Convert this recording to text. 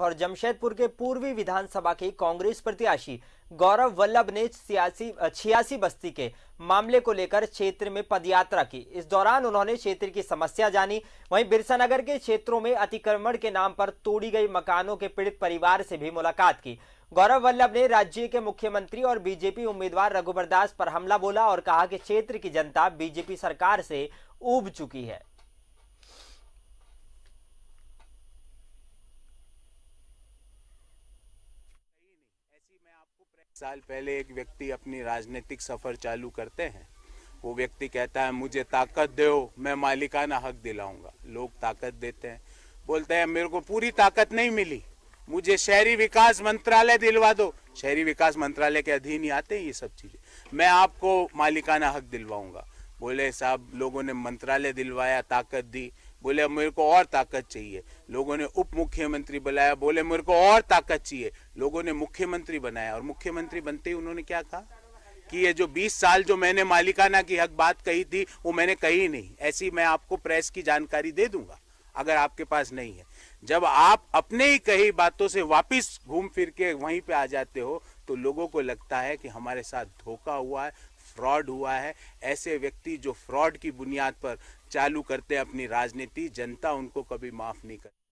और जमशेदपुर के पूर्वी विधानसभा के कांग्रेस प्रत्याशी गौरव वल्लभ ने सियासी छियासी बस्ती के मामले को लेकर क्षेत्र में पदयात्रा की इस दौरान उन्होंने क्षेत्र की समस्या जानी वहीं बिरसा नगर के क्षेत्रों में अतिक्रमण के नाम पर तोड़ी गई मकानों के पीड़ित परिवार से भी मुलाकात की गौरव वल्लभ ने राज्य के मुख्यमंत्री और बीजेपी उम्मीदवार रघुबर दास पर हमला बोला और कहा कि क्षेत्र की जनता बीजेपी सरकार से उब चुकी है साल पहले एक व्यक्ति अपनी राजनीतिक सफर चालू करते हैं वो व्यक्ति कहता है मुझे ताकत दो मैं मालिकाना हक दिलाऊंगा लोग ताकत देते हैं बोलते हैं मेरे को पूरी ताकत नहीं मिली मुझे शहरी विकास मंत्रालय दिलवा दो शहरी विकास मंत्रालय के अधीन ही आते हैं ये सब चीज़ें मैं आपको मालिकाना हक दिलवाऊंगा बोले साहब लोगों ने मंत्रालय दिलवाया ताकत दी बोले मेरे को और ताकत चाहिए लोगों ने उप मुख्यमंत्री बुलाया बोले मेरे को और ताकत चाहिए लोगों ने मुख्यमंत्री बनाया और मुख्यमंत्री बनते ही उन्होंने क्या कहा कि ये जो 20 साल जो मैंने मालिकाना की हक बात कही थी वो मैंने कही नहीं ऐसी मैं आपको प्रेस की जानकारी दे दूंगा अगर आपके पास नहीं है जब आप अपने ही कही बातों से वापिस घूम फिर के वहीं पे आ जाते हो तो लोगों को लगता है कि हमारे साथ धोखा हुआ है फ्रॉड हुआ है ऐसे व्यक्ति जो फ्रॉड की बुनियाद पर चालू करते हैं अपनी राजनीति जनता उनको कभी माफ़ नहीं करती